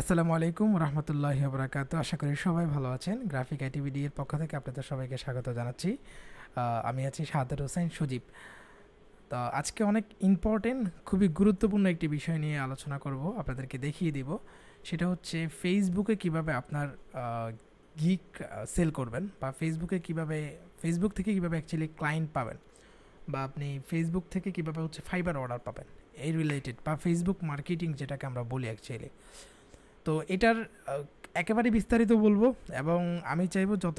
আসসালামু আলাইকুম রহমতুল্লাহ বরাকাত আশা করি সবাই ভালো আছেন গ্রাফিক আইটিভিডি এর পক্ষ থেকে আপনাদের সবাইকে স্বাগত জানাচ্ছি আমি আছি সাহাদার হোসেন সুজীব তো আজকে অনেক ইম্পর্টেন্ট খুবই গুরুত্বপূর্ণ একটি বিষয় নিয়ে আলোচনা করব আপনাদেরকে দেখিয়ে দিব সেটা হচ্ছে ফেসবুকে কিভাবে আপনার গিক সেল করবেন বা ফেসবুকে কিভাবে ফেসবুক থেকে কিভাবে অ্যাকচুয়ালি ক্লায়েন্ট পাবেন বা আপনি ফেসবুক থেকে কিভাবে হচ্ছে ফাইবার অর্ডার পাবেন এই রিলেটেড বা ফেসবুক মার্কেটিং যেটাকে আমরা বলি অ্যাকচুয়ালি তো এটার একেবারে বিস্তারিত বলবো এবং আমি চাইবো যত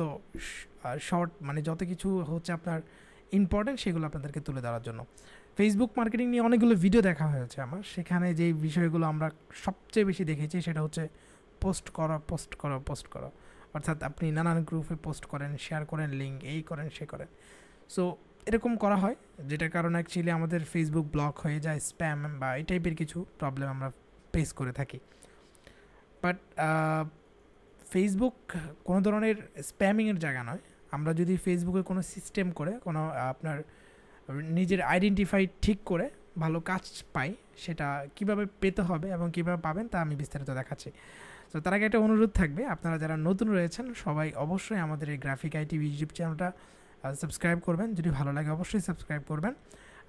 শর্ট মানে যত কিছু হচ্ছে আপনার ইম্পর্টেন্ট সেগুলো আপনাদেরকে তুলে ধরার জন্য ফেসবুক মার্কেটিং নিয়ে অনেকগুলো ভিডিও দেখা হয়েছে আমার সেখানে যে বিষয়গুলো আমরা সবচেয়ে বেশি দেখেছি সেটা হচ্ছে পোস্ট করা পোস্ট করা পোস্ট করা অর্থাৎ আপনি নানান গ্রুপে পোস্ট করেন শেয়ার করেন লিঙ্ক এই করেন সে করেন সো এরকম করা হয় যেটার কারণে অ্যাকচুয়ালি আমাদের ফেসবুক ব্লক হয়ে যায় স্প্যাম বা এই টাইপের কিছু প্রবলেম আমরা ফেস করে থাকি বাট ফেসবুক কোনো ধরনের স্প্যামিংয়ের জায়গা নয় আমরা যদি ফেসবুকে কোনো সিস্টেম করে কোনো আপনার নিজের আইডেন্টিফাই ঠিক করে ভালো কাজ পাই সেটা কিভাবে পেতে হবে এবং কিভাবে পাবেন তা আমি বিস্তারিত দেখাচ্ছি তো তার আগে একটা অনুরোধ থাকবে আপনারা যারা নতুন রয়েছেন সবাই অবশ্যই আমাদের এই গ্রাফিক আইটি ইউটিউব চ্যানেলটা সাবস্ক্রাইব করবেন যদি ভালো লাগে অবশ্যই সাবস্ক্রাইব করবেন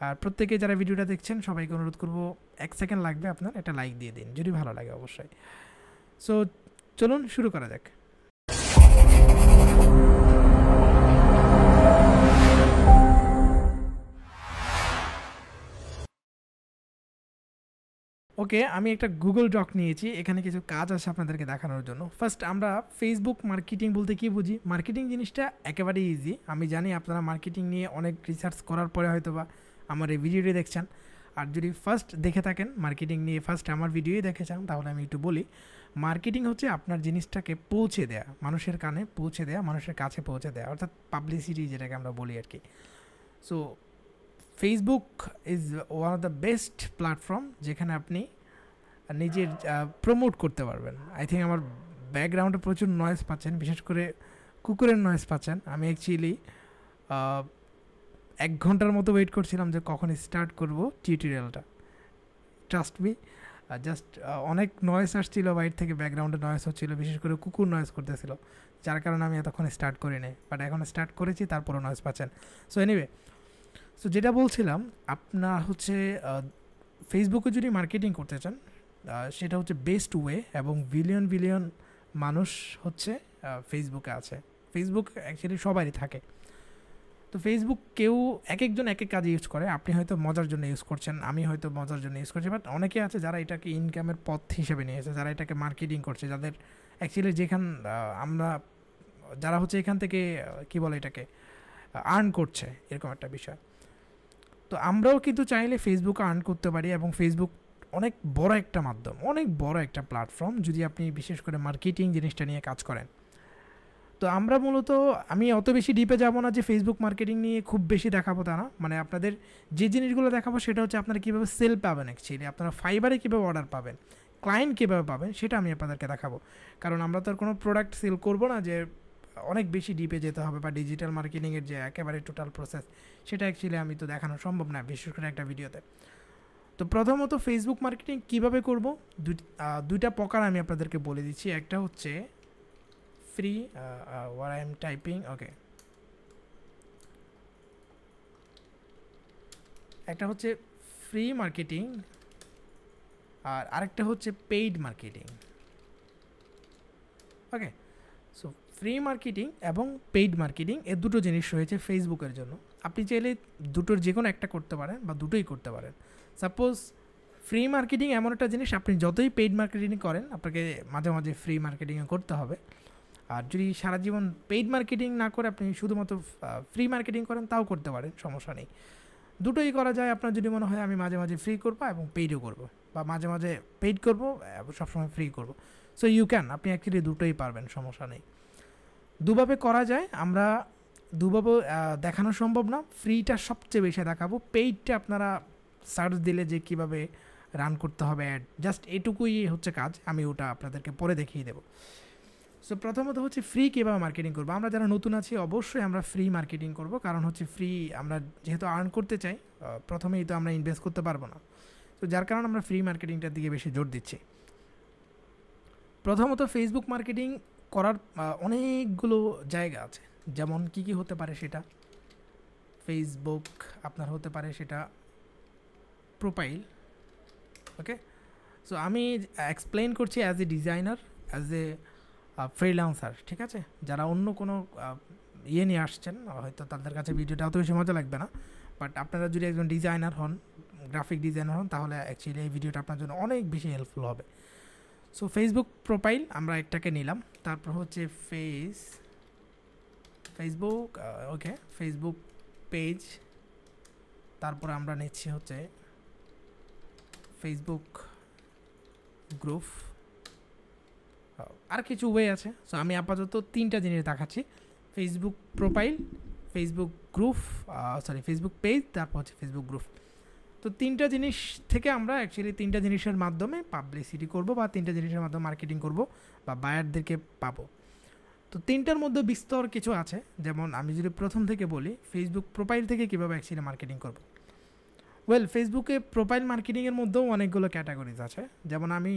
আর প্রত্যেকে যারা ভিডিওটা দেখছেন সবাইকে অনুরোধ করব এক সেকেন্ড লাগবে আপনার একটা লাইক দিয়ে দিন যদি ভালো লাগে অবশ্যই সো চলুন শুরু করা যাক ওকে আমি একটা গুগল ডক নিয়েছি এখানে কিছু কাজ আছে আপনাদেরকে দেখানোর জন্য ফার্স্ট আমরা ফেসবুক মার্কেটিং বলতে কি বুঝি মার্কেটিং জিনিসটা একেবারে ইজি আমি জানি আপনারা মার্কেটিং নিয়ে অনেক রিসার্চ করার পরে হয়তো বা আমার এই ভিডিওটি দেখছেন আর যদি ফার্স্ট দেখে থাকেন মার্কেটিং নিয়ে ফার্স্ট আমার ভিডিওই দেখেছেন তাহলে আমি একটু বলি মার্কেটিং হচ্ছে আপনার জিনিসটাকে পৌঁছে দেয়া মানুষের কানে পৌঁছে দেয়া মানুষের কাছে পৌঁছে দেয়া অর্থাৎ পাবলিসিটি যেটাকে আমরা বলি আর কি so Facebook is one of the best platform যেখানে আপনি নিজের প্রমোট করতে পারবেন আই থিঙ্ক আমার ব্যাকগ্রাউন্ডে প্রচুর নয়েস পাচ্ছেন বিশেষ করে কুকুরের নয়েস পাচ্ছেন আমি অ্যাকচুয়ালি এক ঘন্টার মতো ওয়েট করছিলাম যে কখন স্টার্ট করব টিউটোরিয়ালটা ট্রাস্ট মি জাস্ট অনেক নয়েস আসছিল বাইট থেকে ব্যাকগ্রাউন্ডে নয়েস হচ্ছিল বিশেষ করে কুকুর নয়েস করতেছিল যার কারণে আমি এতক্ষণ স্টার্ট করি নি বাট এখন স্টার্ট করেছি তারপরও নয়েস পাচ্ছেন সো এনিওয়ে সো যেটা বলছিলাম আপনার হচ্ছে ফেসবুকে যদি মার্কেটিং করতে চান সেটা হচ্ছে বেস্ট ওয়ে এবং বিলিয়ন বিলিয়ন মানুষ হচ্ছে ফেসবুকে আছে ফেসবুক অ্যাকচুয়ালি সবারই থাকে তো ফেসবুক কেউ এক একজন এক এক কাজে ইউজ করে আপনি হয়তো মজার জন্য ইউজ করছেন আমি হয়তো মজার জন্য ইউজ করছি বাট অনেকে আছে যারা এটাকে ইনকামের পথ হিসেবে নিয়েছে যারা এটাকে মার্কেটিং করছে যাদের অ্যাকচুয়ালি যেখান আমরা যারা হচ্ছে এখান থেকে কি বলে এটাকে আর্ন করছে এরকম একটা বিষয় তো আমরাও কিন্তু চাইলে ফেসবুকে আর্ন করতে পারি এবং ফেসবুক অনেক বড় একটা মাধ্যম অনেক বড় একটা প্ল্যাটফর্ম যদি আপনি বিশেষ করে মার্কেটিং জিনিসটা নিয়ে কাজ করেন তো আমরা মূলত আমি অত বেশি ডিপে যাব না যে ফেসবুক মার্কেটিং নিয়ে খুব বেশি দেখাবো তা না মানে আপনাদের যে জিনিসগুলো দেখাবো সেটা হচ্ছে আপনারা কীভাবে সেল পাবেন অ্যাকচুয়ালি আপনারা ফাইবারে কীভাবে অর্ডার পাবেন ক্লায়েন্ট কীভাবে পাবেন সেটা আমি আপনাদেরকে দেখাবো কারণ আমরা তো আর কোনো প্রোডাক্ট সেল করবো না যে অনেক বেশি ডিপে যেতে হবে বা ডিজিটাল মার্কেটিংয়ের যে একেবারে টোটাল প্রসেস সেটা অ্যাকচুয়ালি আমি তো দেখানো সম্ভব না বিশেষ করে একটা ভিডিওতে তো প্রথমত ফেসবুক মার্কেটিং কিভাবে করব দুইটা প্রকার আমি আপনাদেরকে বলে দিচ্ছি একটা হচ্ছে free uh, uh what I am typing okay একটা হচ্ছে ফ্রি মার্কেটিং আর আরেকটা হচ্ছে paid marketing okay so free marketing এবং পেইড মার্কেটিং এ দুটো জিনিস রয়েছে ফেসবুকের জন্য আপনি চাইলে দুটোর যে কোনো একটা করতে পারেন বা দুটোই করতে পারেন সাপোজ ফ্রি মার্কেটিং এমন একটা জিনিস আপনি যতই পেইড মার্কেটিং করেন আপনাকে মাঝে মাঝে ফ্রি মার্কেটিংও করতে হবে আর যদি সারা জীবন পেইড মার্কেটিং না করে আপনি শুধুমাত্র ফ্রি মার্কেটিং করেন তাও করতে পারেন সমস্যা নেই দুটোই করা যায় আপনার যদি মনে হয় আমি মাঝে মাঝে ফ্রি করবো এবং পেইডও করব বা মাঝে মাঝে পেইড করবো সবসময় ফ্রি করব সো ইউ ক্যান আপনি অ্যাকচুয়ালি দুটোই পারবেন সমস্যা নেই দুভাবে করা যায় আমরা দুভাবে দেখানো সম্ভব না ফ্রিটা সবচেয়ে বেশি দেখাবো পেইডটা আপনারা সার্চ দিলে যে কীভাবে রান করতে হবে অ্যাড জাস্ট এটুকুই হচ্ছে কাজ আমি ওটা আপনাদেরকে পরে দেখিয়ে দেবো সো প্রথমত হচ্ছে ফ্রি কীভাবে মার্কেটিং করবো আমরা যারা নতুন আছি অবশ্যই আমরা ফ্রি মার্কেটিং করবো কারণ হচ্ছে ফ্রি আমরা যেহেতু আর্ন করতে চাই প্রথমেই তো আমরা ইনভেস্ট করতে পারবো না তো যার কারণে আমরা ফ্রি মার্কেটিংটার দিকে বেশি জোর দিচ্ছি প্রথমত ফেসবুক মার্কেটিং করার অনেকগুলো জায়গা আছে যেমন কি কি হতে পারে সেটা ফেসবুক আপনার হতে পারে সেটা প্রোফাইল ওকে সো আমি এক্সপ্লেন করছি as a designer as a freelancer ঠিক আছে যারা অন্য কোনো ইয়ে নিয়ে আসছেন হয়তো তাদের কাছে ভিডিওটা অত বেশি মজা লাগবে না বাট আপনারা যদি একজন ডিজাইনার হন গ্রাফিক ডিজাইনার হন তাহলে অ্যাকচুয়ালি এই ভিডিওটা আপনার জন্য অনেক বেশি হেল্পফুল হবে সো ফেসবুক প্রোফাইল আমরা একটাকে নিলাম তারপর হচ্ছে face Facebook okay Facebook page তারপর আমরা নিচ্ছি হচ্ছে ফেসবুক গ্রুপ আর কিছু ওয়ে আছে সো আমি আপাতত তিনটা জিনিস দেখাচ্ছি Facebook profile Facebook group sorry Facebook page তারপর হচ্ছে ফেসবুক গ্রুপ তো তিনটা জিনিস থেকে আমরা অ্যাকচুয়ালি তিনটা জিনিসের মাধ্যমে পাবলিসিটি করব বা তিনটা জিনিসের মাধ্যমে মার্কেটিং করব বা বায়ারদেরকে পাবো তো তিনটার মধ্যে বিস্তর কিছু আছে যেমন আমি যদি প্রথম থেকে বলি ফেসবুক প্রোফাইল থেকে কীভাবে অ্যাকচুয়ালি মার্কেটিং করব ওয়েল ফেসবুকে প্রোফাইল মার্কেটিংয়ের মধ্যেও অনেকগুলো ক্যাটাগরিজ আছে যেমন আমি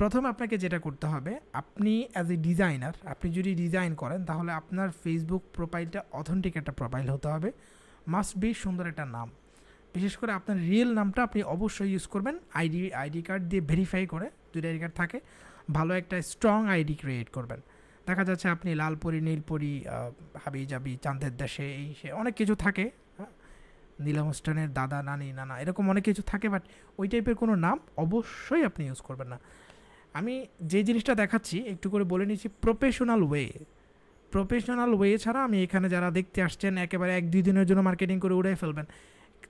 প্রথম আপনাকে যেটা করতে হবে আপনি অ্যাজ এ ডিজাইনার আপনি যদি ডিজাইন করেন তাহলে আপনার ফেসবুক প্রোফাইলটা অথেন্টিক একটা প্রোফাইল হতে হবে মাস্ট বি সুন্দর একটা নাম বিশেষ করে আপনার রিয়েল নামটা আপনি অবশ্যই ইউজ করবেন আইডি আইডি কার্ড দিয়ে ভেরিফাই করে দুটো আইডি কার্ড থাকে ভালো একটা স্ট্রং আইডি ক্রিয়েট করবেন দেখা যাচ্ছে আপনি লালপুরি নীলপুরি হাবি জাবি চাঁদের দেশে এই সে অনেক কিছু থাকে হ্যাঁ? নীলাম দাদা নানি নানা এরকম অনেক কিছু থাকে বাট ওই টাইপের কোনো নাম অবশ্যই আপনি ইউজ করবেন না আমি যে জিনিসটা দেখাচ্ছি একটু করে বলে নিচ্ছি প্রফেশনাল ওয়ে প্রফেশনাল ওয়ে ছাড়া আমি এখানে যারা দেখতে আসছেন একেবারে এক দুই দিনের জন্য মার্কেটিং করে উড়াই ফেলবেন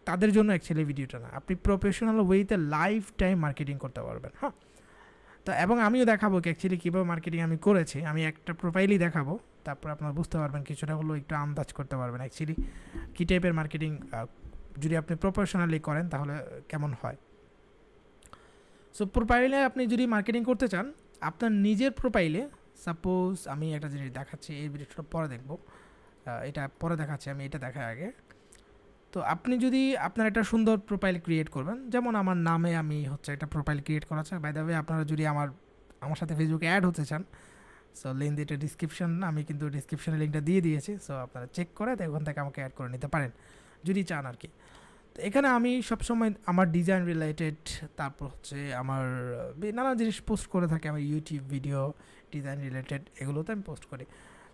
তাদের জন্য অ্যাকচুয়ালি ভিডিওটা না আপনি প্রফেশনাল ওয়েতে লাইফ টাইম মার্কেটিং করতে পারবেন হ্যাঁ তো এবং আমিও দেখাবো কি অ্যাকচুয়ালি কীভাবে মার্কেটিং আমি করেছি আমি একটা প্রোফাইলই দেখাবো তারপর আপনারা বুঝতে পারবেন কিছুটা হলেও একটু আন্দাজ করতে পারবেন অ্যাকচুয়ালি কী টাইপের মার্কেটিং যদি আপনি প্রফেশনালি করেন তাহলে কেমন হয় সো প্রোফাইলে আপনি যদি মার্কেটিং করতে চান আপনার নিজের প্রোফাইলে সাপোজ আমি একটা জিনিস দেখাচ্ছি এই ভিডিওটা পরে দেখব এটা পরে দেখাচ্ছি আমি এটা দেখার আগে তো আপনি যদি আপনার একটা সুন্দর প্রোফাইল ক্রিয়েট করবেন যেমন আমার নামে আমি হচ্ছে একটা প্রোফাইল ক্রিয়েট করা আছে বাই দ্য আপনারা যদি আমার আমার সাথে ফেসবুকে অ্যাড হতে চান সো লিঙ্ক এটা ডিসক্রিপশন আমি কিন্তু ডিসক্রিপশনে লিঙ্কটা দিয়ে দিয়েছি সো আপনারা চেক করে ওখান থেকে আমাকে অ্যাড করে নিতে পারেন যদি চান আর কি এখানে আমি সবসময় আমার ডিজাইন রিলেটেড তারপর হচ্ছে আমার নানা জিনিস পোস্ট করে থাকি আমার ইউটিউব ভিডিও ডিজাইন রিলেটেড এগুলোতে আমি পোস্ট করি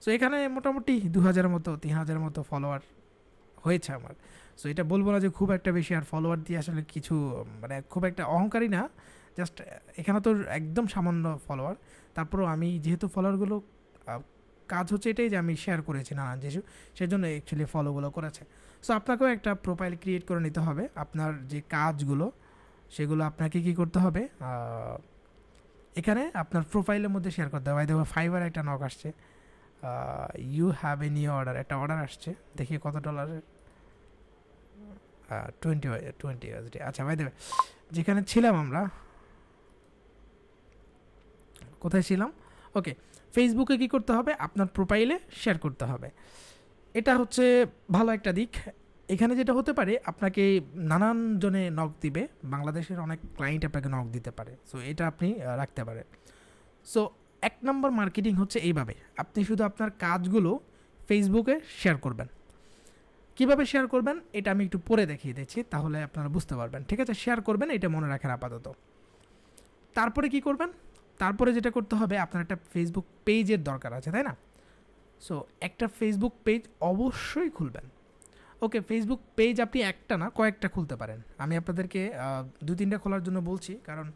সো এখানে মোটামুটি দু হাজারের মতো তিন হাজারের মতো ফলোয়ার হয়েছে আমার সো এটা বলবো না যে খুব একটা বেশি আর ফলোয়ার দিয়ে আসলে কিছু মানে খুব একটা অহংকারী না জাস্ট এখানে তো একদম সামান্য ফলোয়ার তারপরেও আমি যেহেতু ফলোয়ারগুলো কাজ হচ্ছে এটাই যে আমি শেয়ার করেছি নানান সেই সেজন্য অ্যাকচুয়ালি ফলোগুলো করেছে সো আপনাকেও একটা প্রোফাইল ক্রিয়েট করে নিতে হবে আপনার যে কাজগুলো সেগুলো আপনাকে কি করতে হবে এখানে আপনার প্রোফাইলের মধ্যে শেয়ার করতে হবে দেখো ফাইবার একটা নক আসছে you have a new order একটা অর্ডার আসছে দেখি কত ডলারের টোয়েন্টি টোয়েন্টি ইউএসডি আচ্ছা ভাই দেবে যেখানে ছিলাম আমরা কোথায় ছিলাম ওকে ফেসবুকে কী করতে হবে আপনার প্রোফাইলে শেয়ার করতে হবে এটা হচ্ছে ভালো একটা দিক এখানে যেটা হতে পারে আপনাকে নানান জনে নক দিবে বাংলাদেশের অনেক ক্লায়েন্ট আপনাকে নক দিতে পারে সো এটা আপনি রাখতে পারেন সো এক নম্বর মার্কেটিং হচ্ছে এইভাবে আপনি শুধু আপনার কাজগুলো ফেসবুকে শেয়ার করবেন কিভাবে শেয়ার করবেন এটা আমি একটু পরে দেখিয়ে দিচ্ছি তাহলে আপনারা বুঝতে পারবেন ঠিক আছে শেয়ার করবেন এটা মনে রাখেন আপাতত তারপরে কি করবেন তারপরে যেটা করতে হবে আপনার একটা ফেসবুক পেজের দরকার আছে তাই না সো একটা ফেসবুক পেজ অবশ্যই খুলবেন ওকে ফেসবুক পেজ আপনি একটা না কয়েকটা খুলতে পারেন আমি আপনাদেরকে দু তিনটা খোলার জন্য বলছি কারণ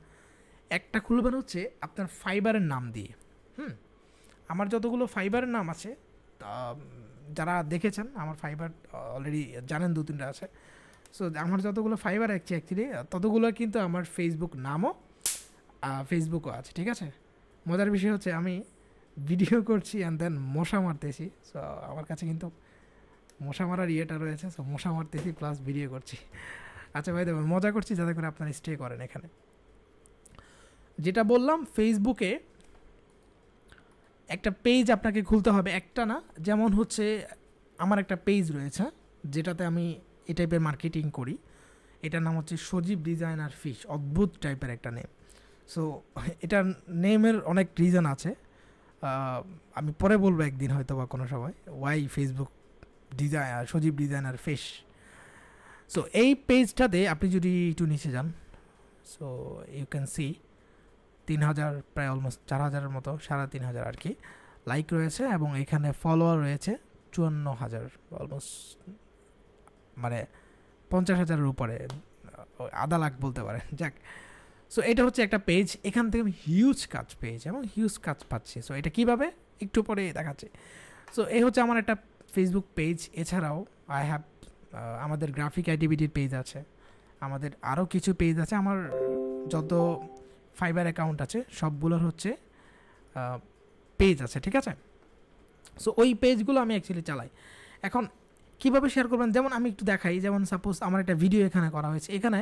একটা খুলবেন হচ্ছে আপনার ফাইবারের নাম দিয়ে হুম আমার যতগুলো ফাইবারের নাম আছে যারা দেখেছেন আমার ফাইবার অলরেডি জানেন দু তিনটা আছে সো আমার যতগুলো ফাইবার আছে অ্যাকচুয়ালি ততগুলো কিন্তু আমার ফেসবুক নামও ফেসবুকও আছে ঠিক আছে মজার বিষয় হচ্ছে আমি ভিডিও করছি অ্যান্ড দেন মশা মারতেছি সো আমার কাছে কিন্তু মশা মারার ইয়েটা রয়েছে সো মশা মারতেছি প্লাস ভিডিও করছি আচ্ছা ভাই দেখুন মজা করছি যাতে করে আপনারা স্টে করেন এখানে যেটা বললাম ফেসবুকে একটা পেজ আপনাকে খুলতে হবে একটা না যেমন হচ্ছে আমার একটা পেজ রয়েছে যেটাতে আমি এ টাইপের মার্কেটিং করি এটার নাম হচ্ছে সজীব ডিজাইনার ফিশ অদ্ভুত টাইপের একটা নেম সো এটার নেমের অনেক রিজন আছে আমি পরে বলবো একদিন হয়তো বা কোনো সময় ওয়াই Facebook designer Sajib designer face so এই পেজটাতে আপনি যদি একটু নিচে যান সো ইউ ক্যান সি তিন হাজার প্রায় অলমোস্ট চার হাজারের মতো সাড়ে তিন হাজার আর কি লাইক রয়েছে এবং এখানে ফলোয়ার রয়েছে চুয়ান্ন হাজার অলমোস্ট মানে পঞ্চাশ হাজারের উপরে আধা লাখ বলতে পারেন যাক সো এটা হচ্ছে একটা পেজ এখান থেকে আমি হিউজ কাজ পেয়েছি এবং হিউজ কাজ পাচ্ছি সো এটা কীভাবে একটু পরে দেখাচ্ছে সো এই হচ্ছে আমার একটা ফেসবুক পেজ এছাড়াও আই হ্যাভ আমাদের গ্রাফিক অ্যাক্টিভিটির পেজ আছে আমাদের আরও কিছু পেজ আছে আমার যত ফাইবার অ্যাকাউন্ট আছে সবগুলোর হচ্ছে পেজ আছে ঠিক আছে সো ওই পেজগুলো আমি অ্যাকচুয়ালি চালাই এখন কীভাবে শেয়ার করবেন যেমন আমি একটু দেখাই যেমন সাপোজ আমার একটা ভিডিও এখানে করা হয়েছে এখানে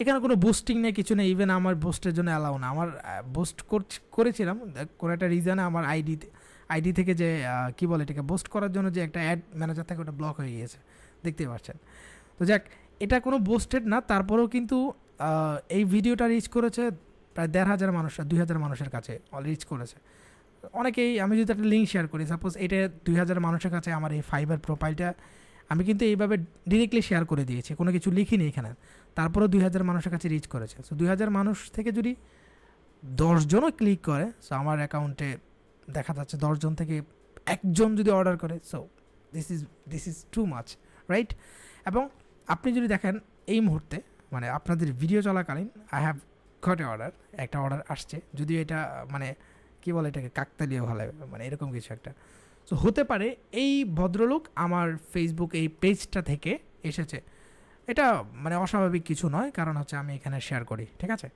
এখানে কোনো বুস্টিং নেই কিছু নেই ইভেন আমার বুস্টের জন্য অ্যালাউ না আমার বুস্ট করেছিলাম কোনো একটা রিজনে আমার আইডি আইডি থেকে যে কি বলে এটাকে বুস্ট করার জন্য যে একটা অ্যাড ম্যানেজার থেকে ওটা ব্লক হয়ে গিয়েছে দেখতে পাচ্ছেন তো যাক এটা কোনো বুস্টেড না তারপরেও কিন্তু এই ভিডিওটা রিচ করেছে প্রায় দেড় হাজার মানুষ দুই হাজার মানুষের কাছে রিচ করেছে অনেকেই আমি যদি একটা লিঙ্ক শেয়ার করি সাপোজ এটা দুই হাজার মানুষের কাছে আমার এই ফাইবার প্রোফাইলটা আমি কিন্তু এইভাবে ডিরেক্টলি শেয়ার করে দিয়েছি কোনো কিছু লিখিনি এখানে তারপরেও দুই হাজার মানুষের কাছে রিচ করেছে সো দুই হাজার মানুষ থেকে যদি দশজনও ক্লিক করে সো আমার অ্যাকাউন্টে দেখা যাচ্ছে দশজন থেকে একজন যদি অর্ডার করে so this is this is too much right এবং আপনি যদি দেখেন এই মুহূর্তে মানে আপনাদের ভিডিও চলাকালীন আই হ্যাভ ঘটে অর্ডার একটা অর্ডার আসছে যদিও এটা মানে কী বলে এটাকে কাকতালীয় ভালো মানে এরকম কিছু একটা সো হতে পারে এই ভদ্রলোক আমার ফেসবুক এই পেজটা থেকে এসেছে এটা মানে অস্বাভাবিক কিছু নয় কারণ হচ্ছে আমি এখানে শেয়ার করি ঠিক আছে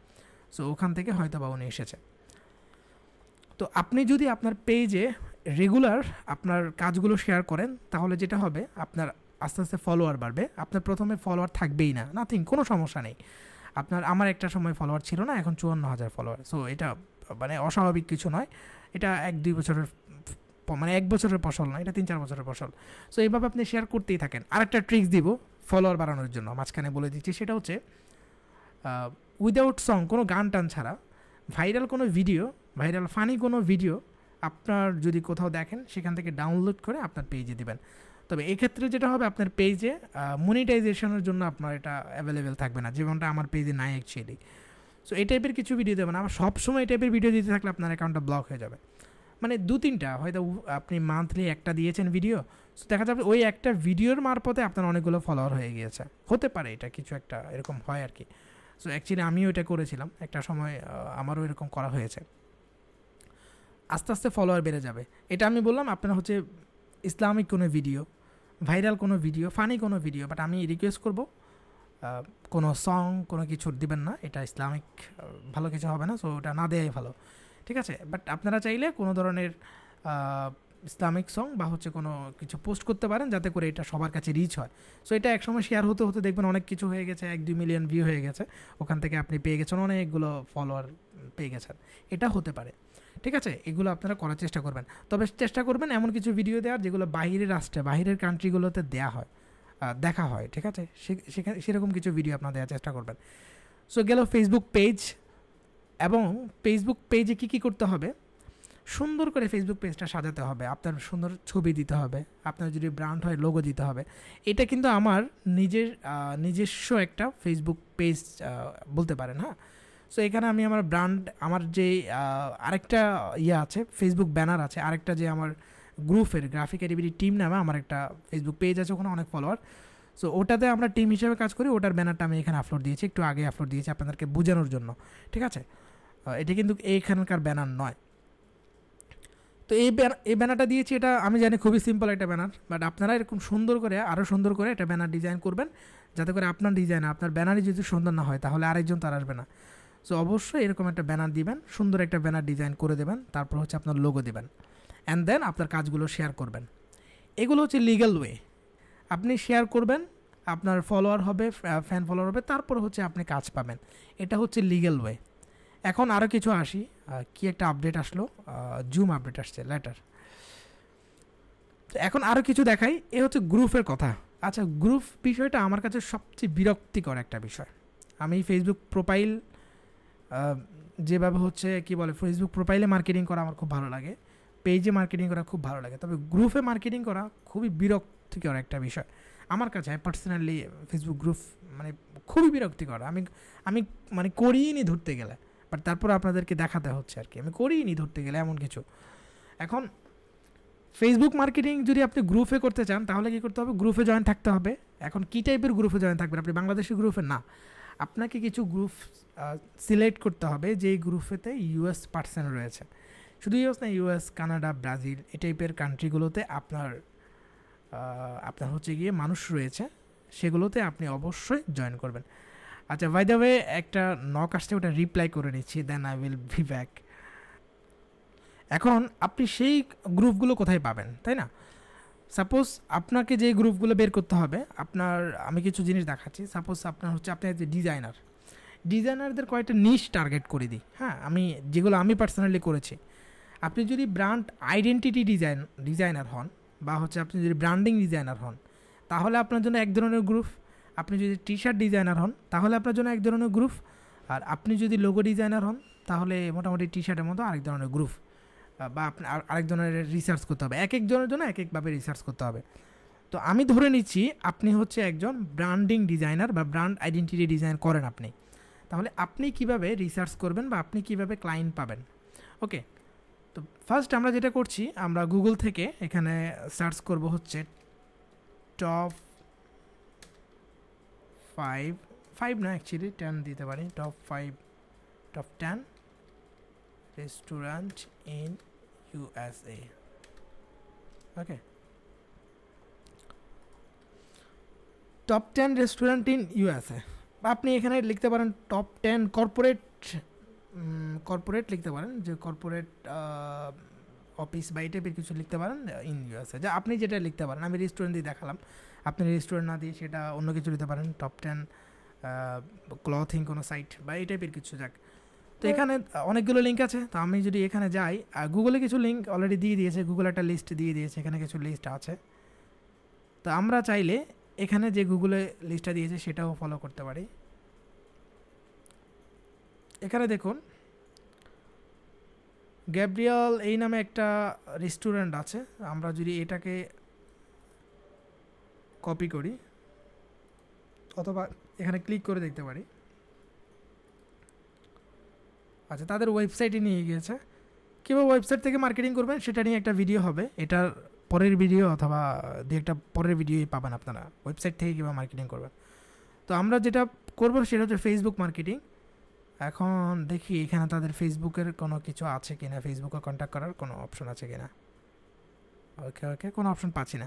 সো ওখান থেকে হয়তো বা উনি এসেছে তো আপনি যদি আপনার পেজে রেগুলার আপনার কাজগুলো শেয়ার করেন তাহলে যেটা হবে আপনার আস্তে আস্তে ফলোয়ার বাড়বে আপনার প্রথমে ফলোয়ার থাকবেই না নাথিং কোনো সমস্যা নেই আপনার আমার একটা সময় ফলোয়ার ছিল না এখন চুয়ান্ন হাজার ফলোয়ার সো এটা মানে অস্বাভাবিক কিছু নয় এটা এক দুই বছরের মানে এক বছরের ফসল নয় এটা তিন চার বছরের ফসল সো এইভাবে আপনি শেয়ার করতেই থাকেন আরেকটা ট্রিক্স দিব ফলোয়ার বাড়ানোর জন্য মাঝখানে বলে দিচ্ছি সেটা হচ্ছে উইদাউট সং কোনো গান টান ছাড়া ভাইরাল কোনো ভিডিও ভাইরাল ফানি কোনো ভিডিও আপনার যদি কোথাও দেখেন সেখান থেকে ডাউনলোড করে আপনার পেজে দেবেন তবে এক্ষেত্রে যেটা হবে আপনার পেজে মনিটাইজেশনের জন্য আপনার এটা অ্যাভেলেবেল থাকবে না যেমনটা আমার পেজে নাই অ্যাকচুয়ালি সো এই টাইপের কিছু ভিডিও দেবেন আমার সবসময় এই টাইপের ভিডিও দিতে থাকলে আপনার অ্যাকাউন্টটা ব্লক হয়ে যাবে মানে দু তিনটা হয়তো আপনি মান্থলি একটা দিয়েছেন ভিডিও সো দেখা যাবে ওই একটা ভিডিওর মারফতে আপনার অনেকগুলো ফলোয়ার হয়ে গিয়েছে হতে পারে এটা কিছু একটা এরকম হয় আর কি সো অ্যাকচুয়ালি আমিও এটা করেছিলাম একটা সময় আমারও এরকম করা হয়েছে আস্তে আস্তে ফলোয়ার বেড়ে যাবে এটা আমি বললাম আপনার হচ্ছে ইসলামিক কোনো ভিডিও ভাইরাল কোনো ভিডিও ফানি কোনো ভিডিও বাট আমি রিকোয়েস্ট করব কোনো সং কোনো কিছু দিবেন না এটা ইসলামিক ভালো কিছু হবে না সো ওটা না দেয়াই ভালো ঠিক আছে বাট আপনারা চাইলে কোনো ধরনের ইসলামিক সং বা হচ্ছে কোনো কিছু পোস্ট করতে পারেন যাতে করে এটা সবার কাছে রিচ হয় সো এটা একসময় শেয়ার হতে হতে দেখবেন অনেক কিছু হয়ে গেছে এক দুই মিলিয়ন ভিউ হয়ে গেছে ওখান থেকে আপনি পেয়ে গেছেন অনেকগুলো ফলোয়ার পেয়ে গেছেন এটা হতে পারে ঠিক আছে এগুলো আপনারা করার চেষ্টা করবেন তবে চেষ্টা করবেন এমন কিছু ভিডিও দেওয়ার যেগুলো বাইরের রাষ্ট্রে বাইরের কান্ট্রিগুলোতে দেওয়া হয় দেখা হয় ঠিক আছে সেখানে সেরকম কিছু ভিডিও আপনারা দেওয়ার চেষ্টা করবেন সো গেল ফেসবুক পেজ এবং ফেসবুক পেজে কী কী করতে হবে সুন্দর করে ফেসবুক পেজটা সাজাতে হবে আপনার সুন্দর ছবি দিতে হবে আপনার যদি ব্র্যান্ড হয় লোগো দিতে হবে এটা কিন্তু আমার নিজের নিজস্ব একটা ফেসবুক পেজ বলতে পারেন হ্যাঁ সো এখানে আমি আমার ব্র্যান্ড আমার যে আরেকটা ইয়ে আছে ফেসবুক ব্যানার আছে আরেকটা যে আমার গ্রুপের গ্রাফিক অ্যাডিবিটি টিম নামে আমার একটা ফেসবুক পেজ আছে ওখানে অনেক ফলোয়ার সো ওটাতে আমরা টিম হিসেবে কাজ করি ওটার ব্যানারটা আমি এখানে আপলোড দিয়েছি একটু আগে আপলোড দিয়েছি আপনাদেরকে বোঝানোর জন্য ঠিক আছে এটা কিন্তু এইখানকার ব্যানার নয় তো এই এই ব্যানারটা দিয়েছি এটা আমি জানি খুবই সিম্পল একটা ব্যানার বাট আপনারা এরকম সুন্দর করে আরও সুন্দর করে একটা ব্যানার ডিজাইন করবেন যাতে করে আপনার ডিজাইন আপনার ব্যানারই যদি সুন্দর না হয় তাহলে আরেকজন তার আসবে না সো অবশ্যই এরকম একটা ব্যানার দিবেন সুন্দর একটা ব্যানার ডিজাইন করে দেবেন তারপর হচ্ছে আপনার লোগো দেবেন অ্যান্ড দেন আপনার কাজগুলো শেয়ার করবেন এগুলো হচ্ছে লিগ্যাল ওয়ে আপনি শেয়ার করবেন আপনার ফলোয়ার হবে ফ্যান ফলোয়ার হবে তারপর হচ্ছে আপনি কাজ পাবেন এটা হচ্ছে লিগ্যাল ওয়ে এখন আরও কিছু আসি কি একটা আপডেট আসলো জুম আপডেট আসছে লেটার এখন আরও কিছু দেখাই এ হচ্ছে গ্রুপের কথা আচ্ছা গ্রুপ বিষয়টা আমার কাছে সবচেয়ে বিরক্তিকর একটা বিষয় আমি ফেসবুক প্রোফাইল যেভাবে হচ্ছে কি বলে ফেসবুক প্রোফাইলে মার্কেটিং করা আমার খুব ভালো লাগে পেজে মার্কেটিং করা খুব ভালো লাগে তবে গ্রুপে মার্কেটিং করা খুবই বিরক্তিকর একটা বিষয় আমার কাছে পার্সোনালি ফেসবুক গ্রুপ মানে খুবই বিরক্তিকর আমি আমি মানে করিয়ে নি ধরতে গেলে বাট তারপর আপনাদেরকে দেখাতে হচ্ছে আর কি আমি করিনি ধরতে গেলে এমন কিছু এখন ফেসবুক মার্কেটিং যদি আপনি গ্রুপে করতে চান তাহলে কী করতে হবে গ্রুপে জয়েন থাকতে হবে এখন কী টাইপের গ্রুপে জয়েন থাকবেন আপনি বাংলাদেশি গ্রুপে না আপনাকে কিছু গ্রুপ সিলেক্ট করতে হবে যেই গ্রুপেতে ইউএস পার্সন রয়েছে শুধু ইউএস না ইউএস কানাডা ব্রাজিল এই টাইপের কান্ট্রিগুলোতে আপনার আপনার হচ্ছে গিয়ে মানুষ রয়েছে সেগুলোতে আপনি অবশ্যই জয়েন করবেন আচ্ছা বাই দ্য ওয়ে একটা নক আসছে ওটা রিপ্লাই করে নিচ্ছি then I will be back এখন আপনি সেই গ্রুপগুলো কোথায় পাবেন তাই না সাপোজ আপনাকে যে গ্রুপগুলো বের করতে হবে আপনার আমি কিছু জিনিস দেখাচ্ছি সাপোজ আপনার হচ্ছে আপনার যে ডিজাইনার ডিজাইনারদের কয়েকটা নিশ টার্গেট করে দিই হ্যাঁ আমি যেগুলো আমি পার্সোনালি করেছি আপনি যদি ব্র্যান্ড আইডেন্টিটি ডিজাইন ডিজাইনার হন বা হচ্ছে আপনি যদি ব্র্যান্ডিং ডিজাইনার হন তাহলে আপনার জন্য এক ধরনের গ্রুপ আপনি যদি টি শার্ট ডিজাইনার হন তাহলে আপনার জন্য এক ধরনের গ্রুপ আর আপনি যদি লোগো ডিজাইনার হন তাহলে মোটামুটি টি শার্টের মতো আরেক ধরনের গ্রুপ বা আপনার আরেক ধরনের রিসার্চ করতে হবে এক একজনের জন্য এক একভাবে রিসার্চ করতে হবে তো আমি ধরে নিচ্ছি আপনি হচ্ছে একজন ব্র্যান্ডিং ডিজাইনার বা ব্র্যান্ড আইডেন্টিটি ডিজাইন করেন আপনি তাহলে আপনি কিভাবে রিসার্চ করবেন বা আপনি কিভাবে ক্লায়েন্ট পাবেন ওকে তো ফার্স্ট আমরা যেটা করছি আমরা গুগল থেকে এখানে সার্চ করব হচ্ছে টপ ফাইভ ফাইভ না অ্যাকচুয়ালি টেন দিতে পারি top five top ten restaurant in USA okay top ten restaurant in USA আপনি এখানে লিখতে পারেন টপ টেন কর্পোরেট কর্পোরেট লিখতে পারেন যে কর্পোরেট অফিস বা এই টাইপের কিছু লিখতে পারেন ইন ইউএসএ যা আপনি যেটা লিখতে পারেন আমি রেস্টুরেন্ট দিয়ে দেখালাম আপনি রেস্টুরেন্ট না দিয়ে সেটা অন্য কিছু দিতে পারেন টপ টেন ক্লথিং কোনো সাইট বা এই টাইপের কিছু যাক তো এখানে অনেকগুলো লিঙ্ক আছে তো আমি যদি এখানে যাই গুগলে কিছু লিঙ্ক অলরেডি দিয়ে দিয়েছে গুগল একটা লিস্ট দিয়ে দিয়েছে এখানে কিছু লিস্ট আছে তো আমরা চাইলে এখানে যে গুগলে লিস্টটা দিয়েছে সেটাও ফলো করতে পারি এখানে দেখুন গ্যাব্রিয়াল এই নামে একটা রেস্টুরেন্ট আছে আমরা যদি এটাকে কপি করি অথবা এখানে ক্লিক করে দেখতে পারি আচ্ছা তাদের ওয়েবসাইটই নিয়ে গিয়েছে কীভাবে ওয়েবসাইট থেকে মার্কেটিং করবেন সেটা নিয়ে একটা ভিডিও হবে এটার পরের ভিডিও অথবা দু একটা পরের ভিডিওই পাবেন আপনারা ওয়েবসাইট থেকে কীভাবে মার্কেটিং করবেন তো আমরা যেটা করবো সেটা হচ্ছে ফেসবুক মার্কেটিং এখন দেখি এখানে তাদের ফেসবুকের কোনো কিছু আছে কি না ফেসবুকে কন্ট্যাক্ট করার কোনো অপশন আছে কি না ওকে ওকে কোনো অপশন পাচ্ছি না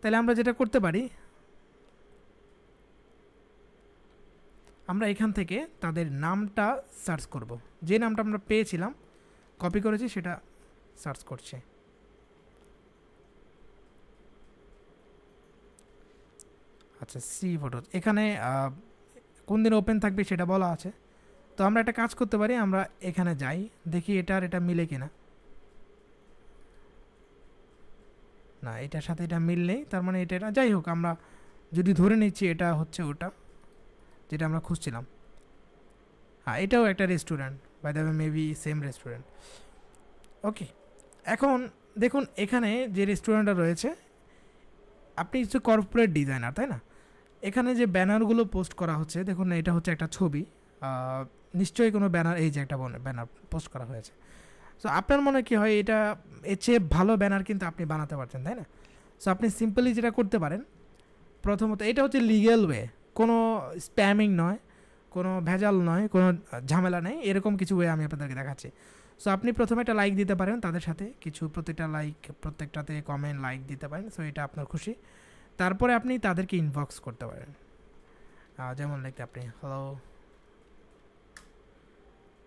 তাহলে আমরা যেটা করতে পারি আমরা এখান থেকে তাদের নামটা সার্চ করব। যে নামটা আমরা পেয়েছিলাম কপি করেছি সেটা সার্চ করছে আচ্ছা সি ফটো এখানে কোন দিন ওপেন থাকবে সেটা বলা আছে তো আমরা একটা কাজ করতে পারি আমরা এখানে যাই দেখি এটার এটা মিলে কিনা না এটার সাথে এটা মিল নেই তার মানে এটা এটা যাই হোক আমরা যদি ধরে নিচ্ছি এটা হচ্ছে ওটা যেটা আমরা খুঁজছিলাম হ্যাঁ এটাও একটা restaurant by the maybe same restaurant okay এখন দেখুন এখানে যে রেস্টুরেন্টটা রয়েছে আপনি কিছু কর্পোরেট ডিজাইনার তাই না এখানে যে ব্যানারগুলো পোস্ট করা হচ্ছে দেখুন এটা হচ্ছে একটা ছবি নিশ্চয়ই কোনো ব্যানার এই যে একটা ব্যানার পোস্ট করা হয়েছে সো আপনার মনে কি হয় এটা এর চেয়ে ভালো ব্যানার কিন্তু আপনি বানাতে পারছেন তাই না সো আপনি সিম্পলি যেটা করতে পারেন প্রথমত এটা হচ্ছে লিগ্যাল ওয়ে কোনো স্প্যামিং নয় কোনো ভেজাল নয় কোনো ঝামেলা নেই এরকম কিছু ওয়ে আমি আপনাদেরকে দেখাচ্ছি সো আপনি প্রথমে একটা লাইক দিতে পারেন তাদের সাথে কিছু প্রত্যেকটা লাইক প্রত্যেকটাতে কমেন্ট লাইক দিতে পারেন সো এটা আপনার খুশি তারপরে আপনি তাদেরকে ইনবক্স করতে পারেন যেমন লিখতে আপনি হ্যালো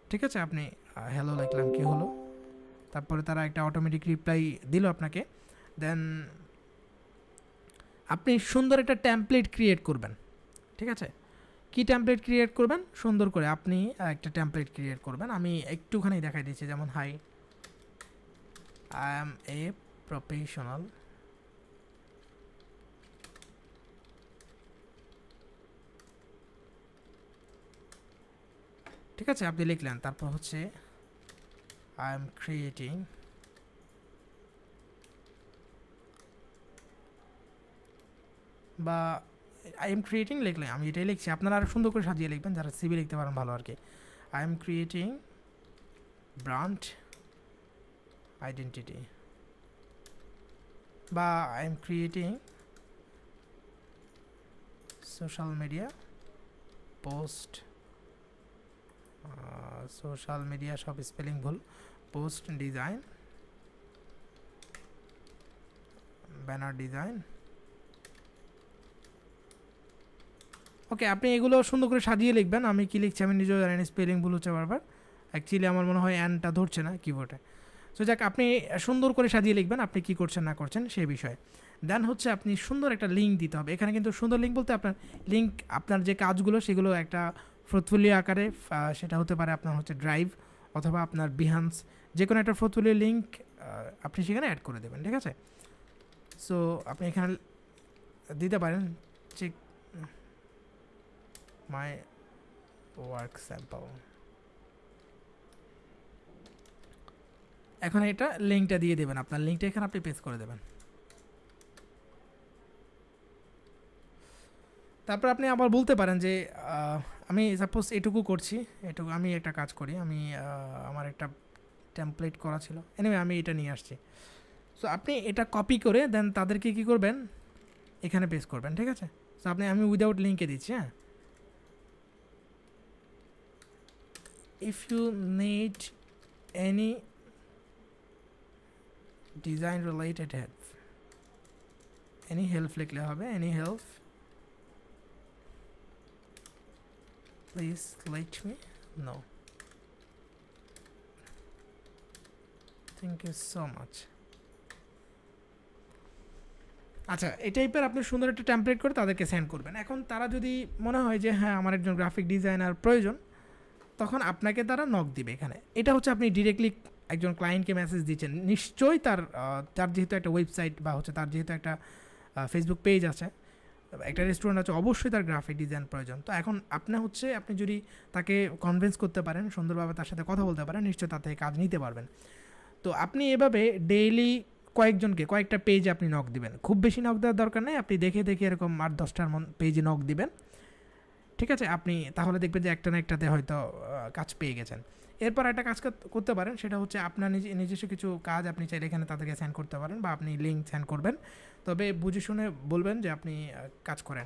ঠিক আছে আপনি হ্যালো লিখলাম কি হলো তারপরে তারা একটা অটোমেটিক রিপ্লাই দিল আপনাকে দেন আপনি সুন্দর একটা ট্যাম্পলেট ক্রিয়েট করবেন ঠিক আছে কী ট্যাম্পলেট ক্রিয়েট করবেন সুন্দর করে আপনি একটা ট্যাম্পলেট ক্রিয়েট করবেন আমি একটুখানি দেখাই দিচ্ছি যেমন hi I am a professional ঠিক আছে আপনি লিখলেন তারপর হচ্ছে I'm creating বা আই এম ক্রিয়েটিং লিখলে আমি এটাই লিখছি আপনারা আরও সুন্দর করে সাজিয়ে লিখবেন যারা সিবি লিখতে পারেন ভালো আর কি I am creating brand identity বা I am creating social media post social media সব স্পেলিং ভুল post design banner design okay আপনি এগুলো সুন্দর করে সাজিয়ে লিখবেন আমি কি লিখছি আমি নিজেও জানি স্পেলিং ভুল হচ্ছে বারবার অ্যাকচুয়ালি আমার মনে হয় অ্যানটা ধরছে না কিবোর্ডে সো যাক আপনি সুন্দর করে সাজিয়ে লিখবেন আপনি কি করছেন না করছেন সেই বিষয়ে দেন হচ্ছে আপনি সুন্দর একটা লিঙ্ক দিতে হবে এখানে কিন্তু সুন্দর লিঙ্ক বলতে আপনার লিঙ্ক আপনার যে কাজগুলো সেগুলো একটা পোর্টফোলিও আকারে সেটা হতে পারে আপনার হচ্ছে ড্রাইভ অথবা আপনার বিহান্স যে কোনো একটা ফতুলের লিঙ্ক আপনি সেখানে অ্যাড করে দেবেন ঠিক আছে সো আপনি এখানে দিতে পারেন যে মাই ওয়ার্ক স্যাম্পল এখন এটা লিঙ্কটা দিয়ে দেবেন আপনার লিঙ্কটা এখানে আপনি পেস করে দেবেন তারপর আপনি আবার বলতে পারেন যে আমি সাপোজ এটুকু করছি এটুকু আমি একটা কাজ করি আমি আমার একটা টেমপ্লেট করা ছিল এনিওয়ে আমি এটা নিয়ে আসছি সো আপনি এটা কপি করে দেন তাদেরকে কী করবেন এখানে পেস করবেন ঠিক আছে সো আপনি আমি উইদাউট লিঙ্কে দিচ্ছি হ্যাঁ if you need any design related help any help লিখলে হবে any help please let me know thank you so much আচ্ছা এই টাইপের আপনি সুন্দর একটা টেম্পারেট করে তাদেরকে সেন্ড করবেন এখন তারা যদি মনে হয় যে হ্যাঁ আমার একজন গ্রাফিক ডিজাইনার প্রয়োজন তখন আপনাকে তারা নক দিবে এখানে এটা হচ্ছে আপনি ডিরেক্টলি একজন ক্লায়েন্টকে মেসেজ দিচ্ছেন নিশ্চয়ই তার তার যেহেতু একটা ওয়েবসাইট বা হচ্ছে তার যেহেতু একটা ফেসবুক পেজ আছে একটা রেস্টুরেন্ট আছে অবশ্যই তার গ্রাফিক ডিজাইন প্রয়োজন তো এখন আপনার হচ্ছে আপনি যদি তাকে কনভিন্স করতে পারেন সুন্দরভাবে তার সাথে কথা বলতে পারেন নিশ্চয়ই তার থেকে কাজ নিতে পারবেন তো আপনি এভাবে ডেইলি কয়েকজনকে কয়েকটা পেজে আপনি নক দিবেন খুব বেশি নক দেওয়ার দরকার নেই আপনি দেখে দেখে এরকম আট দশটার পেজে নক দিবেন ঠিক আছে আপনি তাহলে দেখবেন যে একটা না একটাতে হয়তো কাজ পেয়ে গেছেন এরপর একটা কাজ করতে পারেন সেটা হচ্ছে আপনার নিজে নিজস্ব কিছু কাজ আপনি চাইলে এখানে তাদেরকে সেন্ড করতে পারেন বা আপনি লিঙ্ক সেন্ড করবেন তবে বুঝে শুনে বলবেন যে আপনি কাজ করেন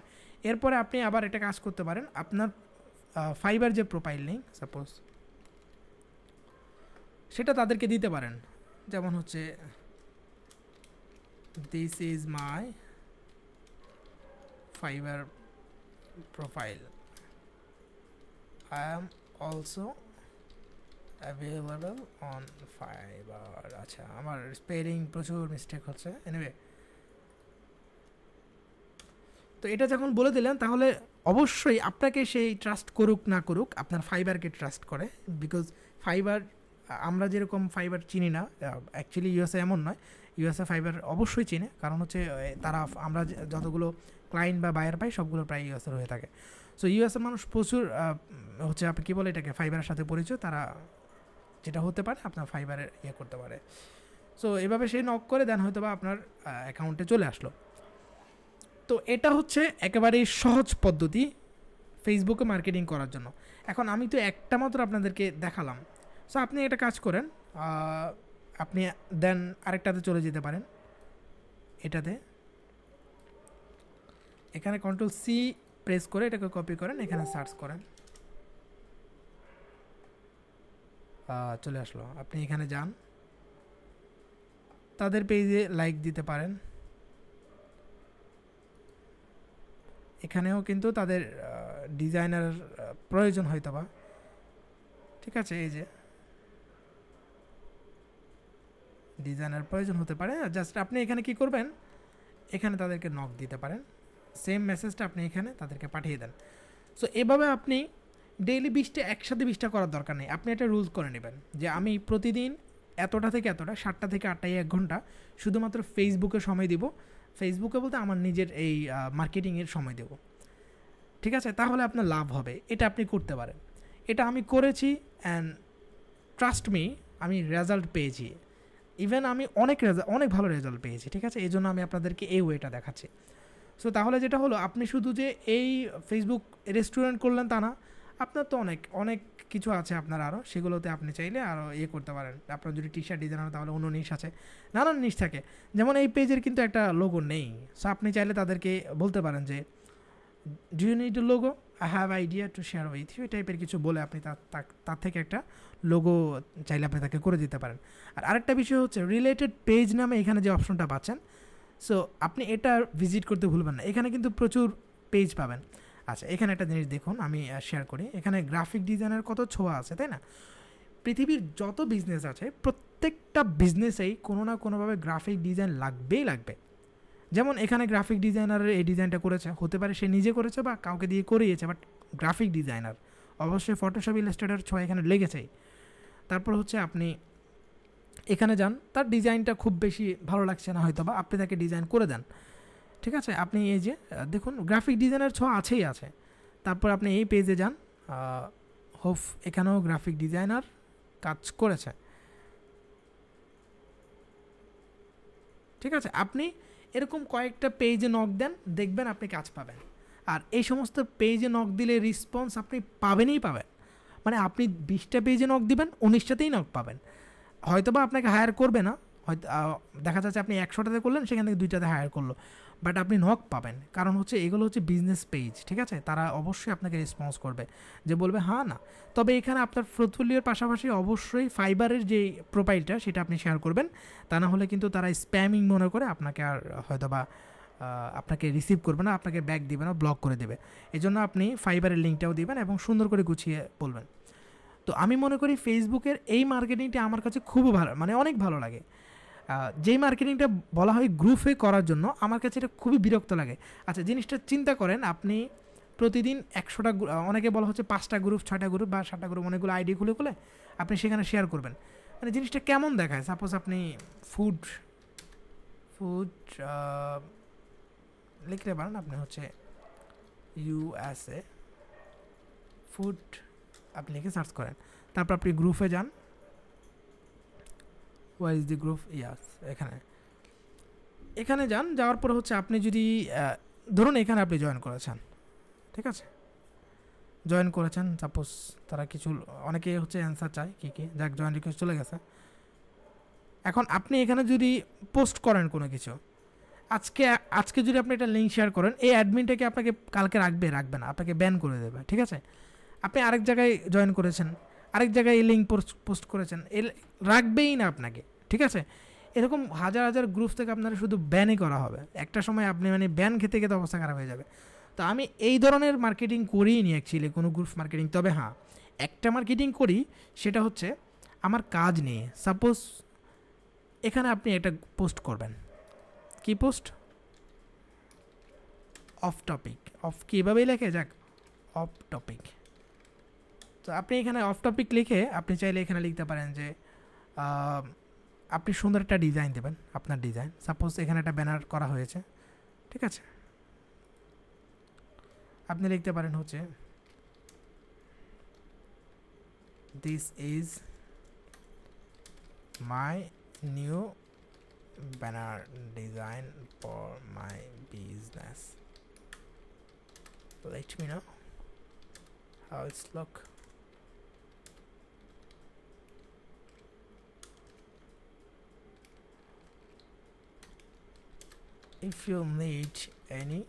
এরপরে আপনি আবার একটা কাজ করতে পারেন আপনার ফাইবার যে প্রোফাইল লিঙ্ক সাপোজ সেটা তাদেরকে দিতে পারেন যেমন হচ্ছে this is my Fiverr profile I am also available on Fiverr আচ্ছা আমার স্পেলিং প্রচুর মিস্টেক হচ্ছে এনিওয়ে তো এটা যখন বলে দিলেন তাহলে অবশ্যই আপনাকে সেই ট্রাস্ট করুক না করুক আপনার ফাইবারকে ট্রাস্ট করে বিকজ ফাইবার আমরা যেরকম ফাইবার চিনি না অ্যাকচুয়ালি ইউএসএ এমন নয় ইউএসএ ফাইবার অবশ্যই চিনে কারণ হচ্ছে তারা আমরা যতগুলো ক্লায়েন্ট বা বায়ার পাই সবগুলো প্রায় ইউএসএর হয়ে থাকে সো ইউএসএর মানুষ প্রচুর হচ্ছে আপনি কী বলে এটাকে ফাইবারের সাথে পরিচয় তারা যেটা হতে পারে আপনার ফাইবারের ইয়ে করতে পারে সো এভাবে সে নক করে দেন হয়তো বা আপনার অ্যাকাউন্টে চলে আসলো তো এটা হচ্ছে একেবারেই সহজ পদ্ধতি ফেসবুকে মার্কেটিং করার জন্য এখন আমি তো একটা মাত্র আপনাদেরকে দেখালাম সো আপনি এটা কাজ করেন আপনি দেন আরেকটাতে চলে যেতে পারেন এটাতে এখানে কন্ট্রোল সি প্রেস করে এটাকে কপি করেন এখানে সার্চ করেন চলে আসলো আপনি এখানে যান তাদের পেজে লাইক দিতে পারেন এখানেও কিন্তু তাদের ডিজাইনার প্রয়োজন হয়তো বা ঠিক আছে এই যে ডিজাইনার প্রয়োজন হতে পারে জাস্ট আপনি এখানে কি করবেন এখানে তাদেরকে নক দিতে পারেন সেম মেসেজটা আপনি এখানে তাদেরকে পাঠিয়ে দেন সো এভাবে আপনি ডেইলি বিশটা একসাথে বিশটা করার দরকার নেই আপনি এটা রুলস করে নেবেন যে আমি প্রতিদিন এতটা থেকে এতটা সাতটা থেকে আটটায় এক ঘন্টা শুধুমাত্র ফেসবুকে সময় দিব ফেসবুকে বলতে আমার নিজের এই মার্কেটিংয়ের সময় দেব ঠিক আছে তাহলে আপনার লাভ হবে এটা আপনি করতে পারেন এটা আমি করেছি অ্যান্ড ট্রাস্ট মি আমি রেজাল্ট পেয়েছি ইভেন আমি অনেক রেজাল্ট অনেক ভালো রেজাল্ট পেয়েছি ঠিক আছে এই জন্য আমি আপনাদেরকে এই ওয়েটা দেখাচ্ছি সো তাহলে যেটা হলো আপনি শুধু যে এই ফেসবুক রেস্টুরেন্ট করলেন তা না আপনার তো অনেক অনেক কিছু আছে আপনার আরও সেগুলোতে আপনি চাইলে আরও ইয়ে করতে পারেন আপনার যদি টি শার্ট ডিজাইন হয় তাহলে অন্য নিশ আছে নানান নিশ থাকে যেমন এই পেজের কিন্তু একটা লোগো নেই সো আপনি চাইলে তাদেরকে বলতে পারেন যে ডিউনিট logo I have idea to share with you টাইপের কিছু বলে আপনি তার থেকে একটা লোগো চাইলে আপনি তাকে করে দিতে পারেন আর আরেকটা বিষয় হচ্ছে রিলেটেড পেজ নামে এখানে যে অপশনটা পাচ্ছেন সো আপনি এটা ভিজিট করতে ভুলবেন না এখানে কিন্তু প্রচুর পেজ পাবেন আচ্ছা এখানে একটা জিনিস দেখুন আমি শেয়ার করি এখানে গ্রাফিক ডিজাইনের কত ছোঁয়া আছে তাই না পৃথিবীর যত বিজনেস আছে প্রত্যেকটা বিজনেসেই কোনো না কোনোভাবে গ্রাফিক ডিজাইন লাগবেই লাগবে যেমন এখানে গ্রাফিক ডিজাইনারের এই ডিজাইনটা করেছে হতে পারে সে নিজে করেছে বা কাউকে দিয়ে করিয়েছে বাট গ্রাফিক ডিজাইনার অবশ্যই ফটোশপ ইলাস্ট্রেটার ছয় এখানে লেগেছেই তারপর হচ্ছে আপনি এখানে যান তার ডিজাইনটা খুব বেশি ভালো লাগছে না হয়তো বা আপনি তাকে ডিজাইন করে দেন ঠিক আছে আপনি এই যে দেখুন গ্রাফিক ডিজাইনের ছ আছেই আছে তারপর আপনি এই পেজে যান হোপ এখানেও গ্রাফিক ডিজাইনার কাজ করেছে ঠিক আছে আপনি এরকম কয়েকটা পেজে নক দেন দেখবেন আপনি কাজ পাবেন আর এই সমস্ত পেজে নক দিলে রেসপন্স আপনি পাবেনই পাবেন মানে আপনি বিশটা পেজে নক দিবেন উনিশটাতেই নক পাবেন হয়তো বা আপনাকে হায়ার করবে না হয়তো দেখা যাচ্ছে আপনি একশোটাতে করলেন সেখান থেকে দুইটাতে হায়ার করলো বাট আপনি নক পাবেন কারণ হচ্ছে এগুলো হচ্ছে বিজনেস পেজ ঠিক আছে তারা অবশ্যই আপনাকে রেসপন্স করবে যে বলবে হ্যাঁ না তবে এখানে আপনার প্রতুলিওর পাশাপাশি অবশ্যই ফাইবারের যে প্রোফাইলটা সেটা আপনি শেয়ার করবেন তা না হলে কিন্তু তারা স্প্যামিং মনে করে আপনাকে আর হয়তো বা আপনাকে রিসিভ করবে না আপনাকে ব্যাক দেবে না ব্লক করে দেবে এই জন্য আপনি ফাইবারের লিঙ্কটাও দিবেন এবং সুন্দর করে গুছিয়ে বলবেন তো আমি মনে করি ফেসবুকের এই মার্কেটিংটা আমার কাছে খুব ভালো মানে অনেক ভালো লাগে যেই মার্কেটিংটা বলা হয় গ্রুপে করার জন্য আমার কাছে এটা খুবই বিরক্ত লাগে আচ্ছা জিনিসটা চিন্তা করেন আপনি প্রতিদিন একশোটা অনেকে বলা হচ্ছে পাঁচটা গ্রুপ ছয়টা গ্রুপ বা সাতটা গ্রুপ অনেকগুলো আইডি খুলে খুলে আপনি সেখানে শেয়ার করবেন মানে জিনিসটা কেমন দেখায় সাপোজ আপনি ফুড ফুড লিখতে পারেন আপনি হচ্ছে ইউএসএ ফুড আপনি লিখে সার্চ করেন তারপর আপনি গ্রুপে যান why is the group yes এখানে এখানে যান যাওয়ার পর হচ্ছে আপনি যদি ধরুন এখানে আপনি জয়েন করেছেন ঠিক আছে জয়েন করেছেন সাপোজ তারা কিছু অনেকে হচ্ছে অ্যান্সার চায় কী কী যাক জয়েন রিকোয়েস্ট চলে গেছে এখন আপনি এখানে যদি পোস্ট করেন কোনো কিছু আজকে আজকে যদি আপনি একটা লিঙ্ক শেয়ার করেন এই অ্যাডমিনটাকে আপনাকে কালকে রাখবে রাখবে না আপনাকে ব্যান করে দেবে ঠিক আছে আপনি আরেক জায়গায় জয়েন করেছেন আরেক জায়গায় এই লিঙ্ক পোস্ট পোস্ট করেছেন এ রাখবেই না আপনাকে ঠিক আছে এরকম হাজার হাজার গ্রুপ থেকে আপনারা শুধু ব্যানই করা হবে একটা সময় আপনি মানে ব্যান খেতে খেতে অবস্থা খারাপ হয়ে যাবে তো আমি এই ধরনের মার্কেটিং করিই নি অ্যাকচুয়ালি কোনো গ্রুপ মার্কেটিং তবে হ্যাঁ একটা মার্কেটিং করি সেটা হচ্ছে আমার কাজ নিয়ে সাপোজ এখানে আপনি একটা পোস্ট করবেন কি পোস্ট অফ টপিক অফ কীভাবেই লেখে যাক অফ টপিক তো আপনি এখানে অফ টপিক লিখে আপনি চাইলে এখানে লিখতে পারেন যে আপনি সুন্দর একটা ডিজাইন দেবেন আপনার ডিজাইন সাপোজ এখানে একটা ব্যানার করা হয়েছে ঠিক আছে আপনি লিখতে পারেন হচ্ছে this is my new banner design for my business let me know how it's look if you need any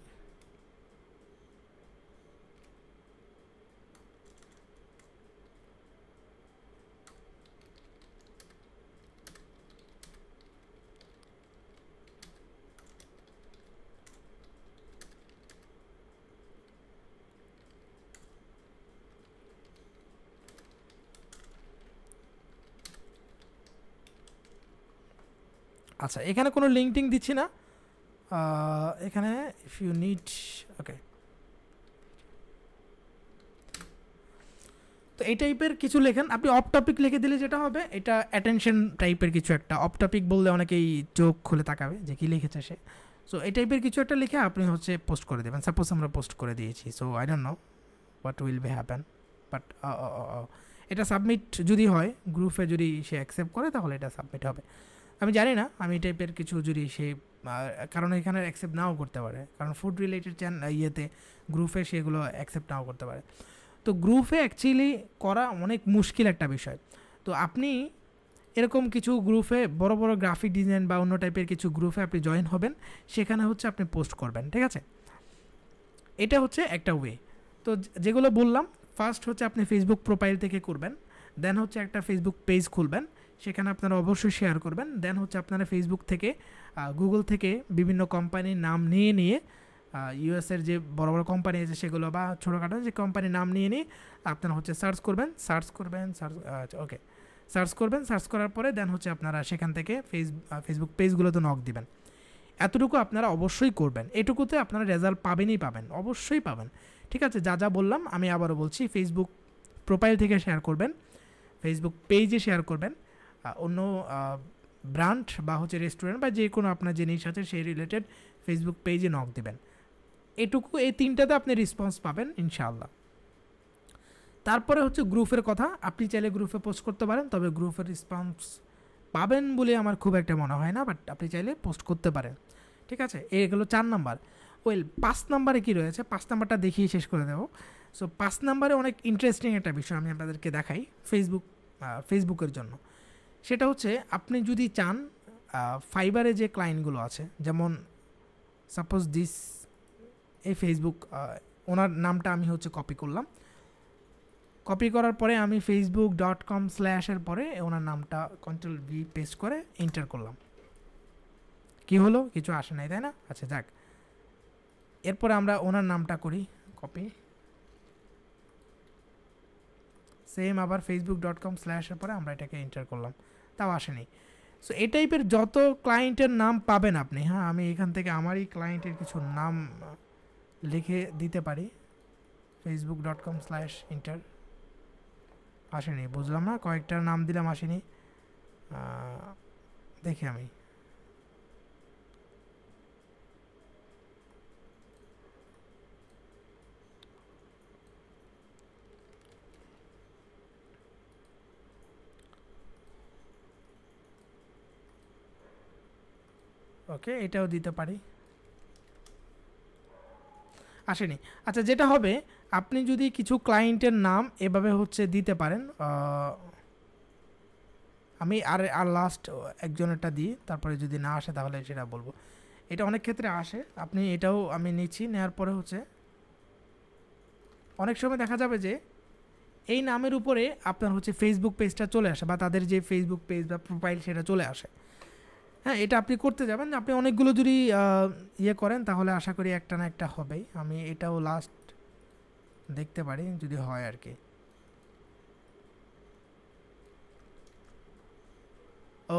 আচ্ছা এখানে কোনো লিঙ্কটিং দিচ্ছি না Uh, এখানে ইফ ইউ নিড ওকে তো এই টাইপের কিছু লেখেন আপনি অফ টপিক লিখে দিলে যেটা হবে এটা অ্যাটেনশন টাইপের কিছু একটা অফ টপিক বললে অনেকেই চোখ খুলে তাকাবে যে কী লিখেছে সে সো এই টাইপের কিছু একটা লিখে আপনি হচ্ছে পোস্ট করে দেবেন সাপোজ আমরা পোস্ট করে দিয়েছি so I don't know what will be happen but এটা সাবমিট যদি হয় গ্রুপে যদি সে অ্যাকসেপ্ট করে তাহলে এটা সাবমিট হবে আমি জানি না আমি এই টাইপের কিছু যদি সে কারণ এখানে অ্যাকসেপ্ট নাও করতে পারে কারণ ফুড রিলেটেড চ্যান ইয়েতে গ্রুপে সেগুলো অ্যাকসেপ্ট নাও করতে পারে তো গ্রুপে অ্যাকচুয়ালি করা অনেক মুশকিল একটা বিষয় তো আপনি এরকম কিছু গ্রুপে বড় বড় গ্রাফিক ডিজাইন বা অন্য টাইপের কিছু গ্রুপে আপনি জয়েন হবেন সেখানে হচ্ছে আপনি পোস্ট করবেন ঠিক আছে এটা হচ্ছে একটা ওয়ে তো যেগুলো বললাম ফার্স্ট হচ্ছে আপনি ফেসবুক প্রোফাইল থেকে করবেন দেন হচ্ছে একটা ফেসবুক পেজ খুলবেন সেখানে আপনারা অবশ্যই শেয়ার করবেন দেন হচ্ছে আপনারা ফেসবুক থেকে গুগল থেকে বিভিন্ন কোম্পানির নাম নিয়ে নিয়ে ইউএসের যে বড় বড় কোম্পানি আছে সেগুলো বা ছোটোখাটো যে কোম্পানির নাম নিয়ে নিয়ে আপনারা হচ্ছে সার্চ করবেন সার্চ করবেন সার্চ ওকে সার্চ করবেন সার্চ করার পরে দেন হচ্ছে আপনারা সেখান থেকে ফেস ফেসবুক পেজগুলোতে নক দিবেন এতটুকু আপনারা অবশ্যই করবেন এটুকুতে আপনারা রেজাল্ট পাবেনই পাবেন অবশ্যই পাবেন ঠিক আছে যা যা বললাম আমি আবারও বলছি ফেসবুক প্রোফাইল থেকে শেয়ার করবেন ফেসবুক পেজে শেয়ার করবেন অন্য ব্রান্ড বা হচ্ছে রেস্টুরেন্ট বা যে কোনো আপনার জিনিস আছে সেই রিলেটেড ফেসবুক পেজে নক দেবেন এটুকু এই তিনটাতে আপনি রেসপন্স পাবেন ইনশাআল্লাহ তারপরে হচ্ছে গ্রুপের কথা আপনি চাইলে গ্রুপে পোস্ট করতে পারেন তবে গ্রুপের রেসপন্স পাবেন বলে আমার খুব একটা মনে হয় না বাট আপনি চাইলে পোস্ট করতে পারেন ঠিক আছে এগুলো চার নাম্বার ওয়েল পাঁচ নাম্বারে কি রয়েছে পাঁচ নাম্বারটা দেখিয়ে শেষ করে দেবো সো পাঁচ নাম্বারে অনেক ইন্টারেস্টিং একটা বিষয় আমি আপনাদেরকে দেখাই ফেসবুক ফেসবুকের জন্য সেটা হচ্ছে আপনি যদি চান ফাইবারে যে ক্লায়েন্টগুলো আছে যেমন সাপোজ দিস এই ফেসবুক ওনার নামটা আমি হচ্ছে কপি করলাম কপি করার পরে আমি ফেসবুক ডট কম স্ল্যাশের পরে ওনার নামটা কন্ট্রোল ভি পেস্ট করে এন্টার করলাম কি হলো কিছু আসে নাই তাই না আচ্ছা যাক এরপরে আমরা ওনার নামটা করি কপি সেম আবার ফেসবুক ডট কম স্ল্যাশের পরে আমরা এটাকে এন্টার করলাম তাও আসেনি সো এই টাইপের যত ক্লায়েন্টের নাম পাবেন আপনি হ্যাঁ আমি এখান থেকে আমারই ক্লায়েন্টের কিছু নাম লিখে দিতে পারি Facebook dot com slash enter আসেনি বুঝলাম না কয়েকটার নাম দিলাম আসেনি দেখি আমি ওকে এটাও দিতে পারি আসেনি আচ্ছা যেটা হবে আপনি যদি কিছু ক্লায়েন্টের নাম এভাবে হচ্ছে দিতে পারেন আমি আর আর লাস্ট একজনেরটা দিই তারপরে যদি না আসে তাহলে সেটা বলবো এটা অনেক ক্ষেত্রে আসে আপনি এটাও আমি নিচ্ছি নেওয়ার পরে হচ্ছে অনেক সময় দেখা যাবে যে এই নামের উপরে আপনার হচ্ছে ফেসবুক পেজটা চলে আসে বা তাদের যে ফেসবুক পেজ বা প্রোফাইল সেটা চলে আসে হ্যাঁ এটা আপনি করতে যাবেন আপনি অনেকগুলো যদি ইয়ে করেন তাহলে আশা করি একটা না একটা হবেই আমি এটাও লাস্ট দেখতে পারি যদি হয় আর কি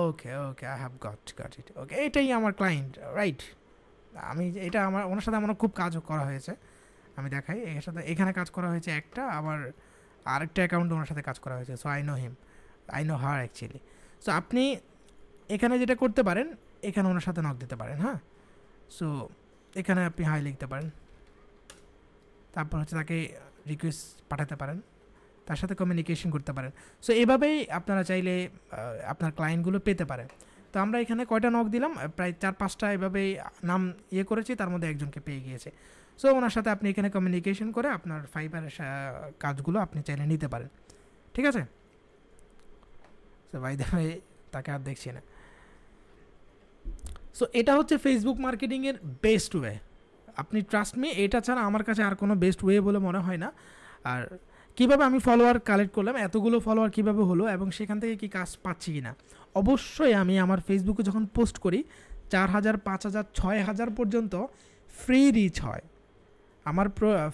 okay okay I have got got it okay এটাই আমার ক্লায়েন্ট রাইট আমি এটা আমার ওনার সাথে আমার খুব কাজও করা হয়েছে আমি দেখাই এর সাথে এখানে কাজ করা হয়েছে একটা আবার আরেকটা অ্যাকাউন্টে ওনার সাথে কাজ করা হয়েছে so I know him I know her actually so আপনি এখানে যেটা করতে পারেন এখানে ওনার সাথে নক দিতে পারেন হ্যাঁ সো এখানে আপনি হাই লিখতে পারেন তারপর হচ্ছে তাকে রিকোয়েস্ট পাঠাতে পারেন তার সাথে কমিউনিকেশন করতে পারেন সো এভাবেই আপনারা চাইলে আপনার ক্লায়েন্টগুলো পেতে পারে তো আমরা এখানে কয়টা নক দিলাম প্রায় চার পাঁচটা এভাবেই নাম ইয়ে করেছি তার মধ্যে একজনকে পেয়ে গিয়েছে সো ওনার সাথে আপনি এখানে কমিউনিকেশন করে আপনার ফাইবারের কাজগুলো আপনি চাইলে নিতে পারেন ঠিক আছে সো ভাই তাকে আর দেখছি না সো এটা হচ্ছে ফেসবুক মার্কেটিংয়ের বেস্ট ওয়ে আপনি ট্রাস্ট মি এটা ছাড়া আমার কাছে আর কোনো বেস্ট ওয়ে বলে মনে হয় না আর কিভাবে আমি ফলোয়ার কালেক্ট করলাম এতগুলো ফলোয়ার কিভাবে হলো এবং সেখান থেকে কি কাজ পাচ্ছি কি না অবশ্যই আমি আমার ফেসবুকে যখন পোস্ট করি চার হাজার পাঁচ হাজার ছয় হাজার পর্যন্ত ফ্রি রিচ হয় আমার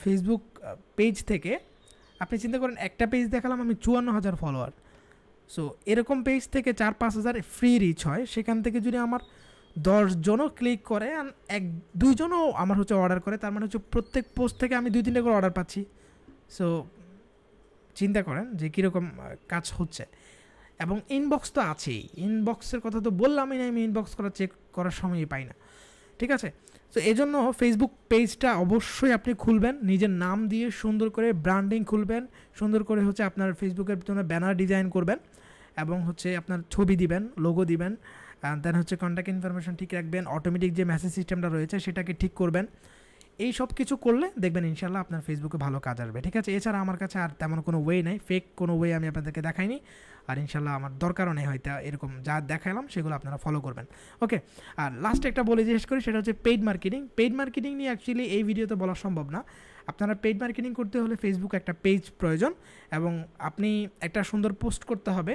ফেসবুক পেজ থেকে আপনি চিন্তা করেন একটা পেজ দেখালাম আমি চুয়ান্ন হাজার ফলোয়ার সো এরকম পেজ থেকে চার পাঁচ হাজার ফ্রি রিচ হয় সেখান থেকে যদি আমার দশজনও ক্লিক করে এক দুইজনও আমার হচ্ছে অর্ডার করে তার মানে হচ্ছে প্রত্যেক পোস্ট থেকে আমি দুই তিনটা করে অর্ডার পাচ্ছি সো চিন্তা করেন যে কীরকম কাজ হচ্ছে এবং ইনবক্স তো আছেই ইনবক্সের কথা তো বললামই না আমি ইনবক্স করা চেক করার সময়ই পাই না ঠিক আছে তো এই জন্য ফেসবুক পেজটা অবশ্যই আপনি খুলবেন নিজের নাম দিয়ে সুন্দর করে ব্র্যান্ডিং খুলবেন সুন্দর করে হচ্ছে আপনার ফেসবুকের জন্য ব্যানার ডিজাইন করবেন এবং হচ্ছে আপনার ছবি দিবেন লোগো দিবেন দেন হচ্ছে কন্ট্যাক্ট ইনফরমেশন ঠিক রাখবেন অটোমেটিক যে মেসেজ সিস্টেমটা রয়েছে সেটাকে ঠিক করবেন এই সব কিছু করলে দেখবেন ইনশাল্লাহ আপনার ফেসবুকে ভালো কাজ আসবে ঠিক আছে এছাড়া আমার কাছে আর তেমন কোনো ওয়ে নাই ফেক কোনো ওয়ে আমি আপনাদেরকে দেখাইনি আর ইনশাল্লাহ আমার দরকারও নেই হয়তো এরকম যা দেখালাম সেগুলো আপনারা ফলো করবেন ওকে আর লাস্ট একটা বলে জিজ্ঞেস করি সেটা হচ্ছে পেইড মার্কেটিং পেইড মার্কেটিং নিয়ে অ্যাকচুয়ালি এই ভিডিওতে বলা সম্ভব না আপনারা পেইড মার্কেটিং করতে হলে ফেসবুক একটা পেজ প্রয়োজন এবং আপনি একটা সুন্দর পোস্ট করতে হবে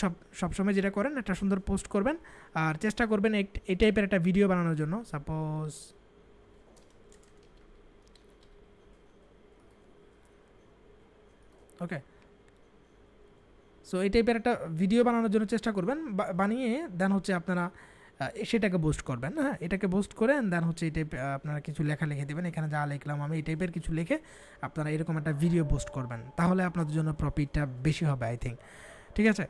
সব সবসময় যেটা করেন একটা সুন্দর পোস্ট করবেন আর চেষ্টা করবেন এই টাইপের একটা ভিডিও বানানোর জন্য সাপোজ ওকে সো এই টাইপের একটা ভিডিও বানানোর জন্য চেষ্টা করবেন বানিয়ে দেন হচ্ছে আপনারা সেটাকে পোস্ট করবেন হ্যাঁ এটাকে পোস্ট করেন দেন হচ্ছে এই টাইপ আপনারা কিছু লেখা লিখে দেবেন এখানে যা লিখলাম আমি এই টাইপের কিছু লিখে আপনারা এরকম একটা ভিডিও পোস্ট করবেন তাহলে আপনাদের জন্য প্রফিটটা বেশি হবে আই থিঙ্ক ঠিক আছে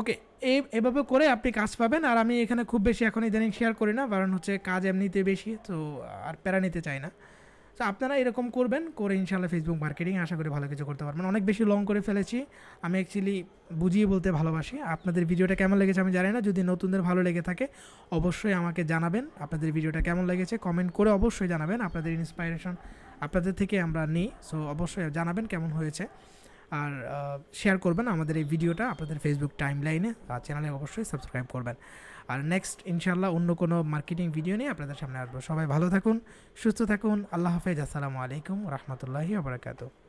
ওকে এই এভাবে করে আপনি কাজ পাবেন আর আমি এখানে খুব বেশি এখন ইদানিং শেয়ার করি না কারণ হচ্ছে কাজ এমনিতে বেশি তো আর প্যারা নিতে চাই না তো আপনারা এরকম করবেন করে ইনশাল্লাহ ফেসবুক মার্কেটিং আশা করি ভালো কিছু করতে পারবেন অনেক বেশি লং করে ফেলেছি আমি অ্যাকচুয়ালি বুঝিয়ে বলতে ভালোবাসি আপনাদের ভিডিওটা কেমন লেগেছে আমি জানি না যদি নতুনদের ভালো লেগে থাকে অবশ্যই আমাকে জানাবেন আপনাদের ভিডিওটা কেমন লেগেছে কমেন্ট করে অবশ্যই জানাবেন আপনাদের ইন্সপাইরেশন আপনাদের থেকে আমরা নিই সো অবশ্যই জানাবেন কেমন হয়েছে আর শেয়ার করবেন আমাদের এই ভিডিওটা আপনাদের ফেসবুক টাইম লাইনে আর চ্যানেলে অবশ্যই সাবস্ক্রাইব করবেন আর নেক্সট ইনশাল্লাহ অন্য কোনো মার্কেটিং ভিডিও নিয়ে আপনাদের সামনে আসবো সবাই ভালো থাকুন সুস্থ থাকুন আল্লাহ হাফেজ আসসালামু আলাইকুম রহমতুল্লাহি আবরাকাতু